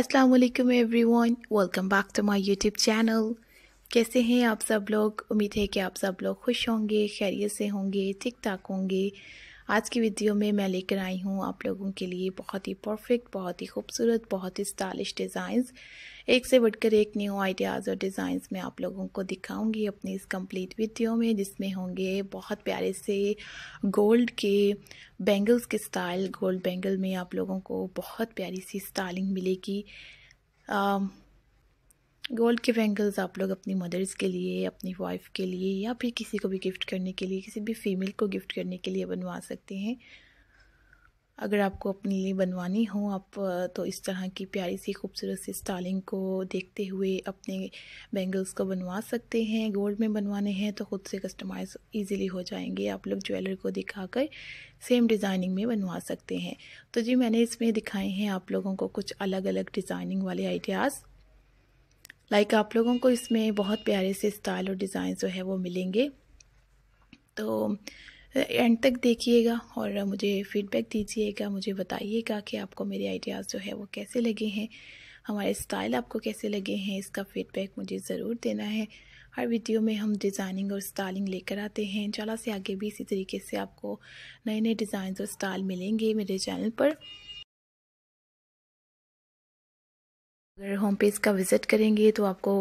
अस्सलाम everyone welcome back to my YouTube channel कैसे हैं आप सब लोग उम्मीद है कि आप सब लोग खुश होंगे खैरियत से होंगे ठीक ठाक होंगे आज की वीडियो में मैं लेकर आई हूँ आप लोगों के लिए बहुत ही परफेक्ट बहुत ही खूबसूरत बहुत ही स्टाइलिश डिज़ाइंस एक से बढ़कर एक न्यू आइडियाज़ और डिज़ाइंस मैं आप लोगों को दिखाऊंगी अपनी इस कंप्लीट वीडियो में जिसमें होंगे बहुत प्यारे से गोल्ड के बैंगल्स के स्टाइल गोल्ड बैंगल में आप लोगों को बहुत प्यारी सी स्टाइलिंग मिलेगी गोल्ड के बैंगल्स आप लोग अपनी मदर्स के लिए अपनी वाइफ के लिए या फिर किसी को भी गिफ्ट करने के लिए किसी भी फीमेल को गिफ्ट करने के लिए बनवा सकते हैं अगर आपको अपने लिए बनवानी हो आप तो इस तरह की प्यारी सी खूबसूरत सी स्टाइलिंग को देखते हुए अपने बैंगल्स को बनवा सकते हैं गोल्ड में बनवाने हैं तो ख़ुद से कस्टमाइज इजीली हो जाएंगे आप लोग ज्वेलर को दिखाकर सेम डिज़ाइनिंग में बनवा सकते हैं तो जी मैंने इसमें दिखाए हैं आप लोगों को कुछ अलग अलग डिज़ाइनिंग वाले आइडियाज़ लाइक like, आप लोगों को इसमें बहुत प्यारे से स्टाइल और डिज़ाइन जो है वो मिलेंगे तो एंड तक देखिएगा और मुझे फीडबैक दीजिएगा मुझे बताइएगा कि आपको मेरे आइडियाज़ जो है वो कैसे लगे हैं हमारे स्टाइल आपको कैसे लगे हैं इसका फीडबैक मुझे ज़रूर देना है हर वीडियो में हम डिज़ाइनिंग और स्टाइलिंग लेकर आते हैं इंशाल्लाह से आगे भी इसी तरीके से आपको नए नए डिज़ाइन और स्टाइल मिलेंगे मेरे चैनल पर अगर होम पेज का विज़िट करेंगे तो आपको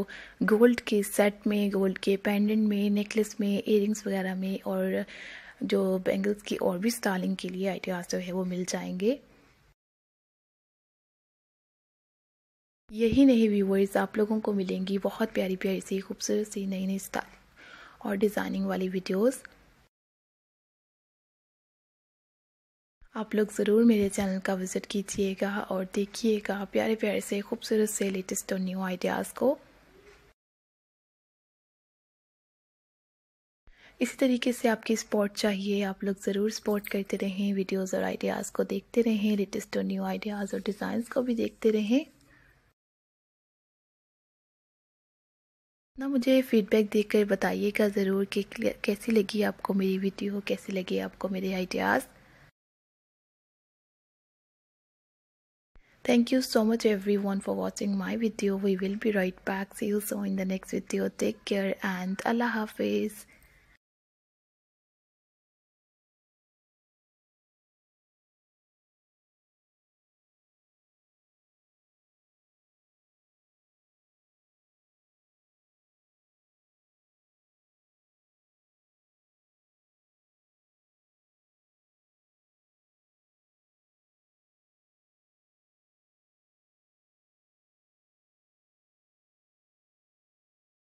गोल्ड के सेट में गोल्ड के पेंडेंट में नेकलेस में इयरिंग्स वगैरह में और जो बैंगल्स की और भी स्टाइलिंग के लिए आइडियाज़ जो है वो मिल जाएंगे यही नहीं व्यूवर्स आप लोगों को मिलेंगी बहुत प्यारी प्यारी सी खूबसूरत सी नई नई स्टाइल और डिज़ाइनिंग वाली वीडियोज़ आप लोग ज़रूर मेरे चैनल का विज़िट कीजिएगा और देखिएगा प्यारे प्यारे से खूबसूरत से लेटेस्ट और न्यू आइडियाज़ को इसी तरीके से आपकी स्पोर्ट चाहिए आप लोग ज़रूर सपोर्ट करते रहें वीडियोस और आइडियाज़ को देखते रहें लेटेस्ट और न्यू आइडियाज़ और डिज़ाइंस को भी देखते रहें ना मुझे फीडबैक देकर बताइएगा ज़रूर कि कैसी लगी आपको मेरी वीडियो कैसी लगी आपको मेरे ideas Thank you so much everyone for watching my video. We will be right back. See you soon in the next video. Take care and Allah Hafiz.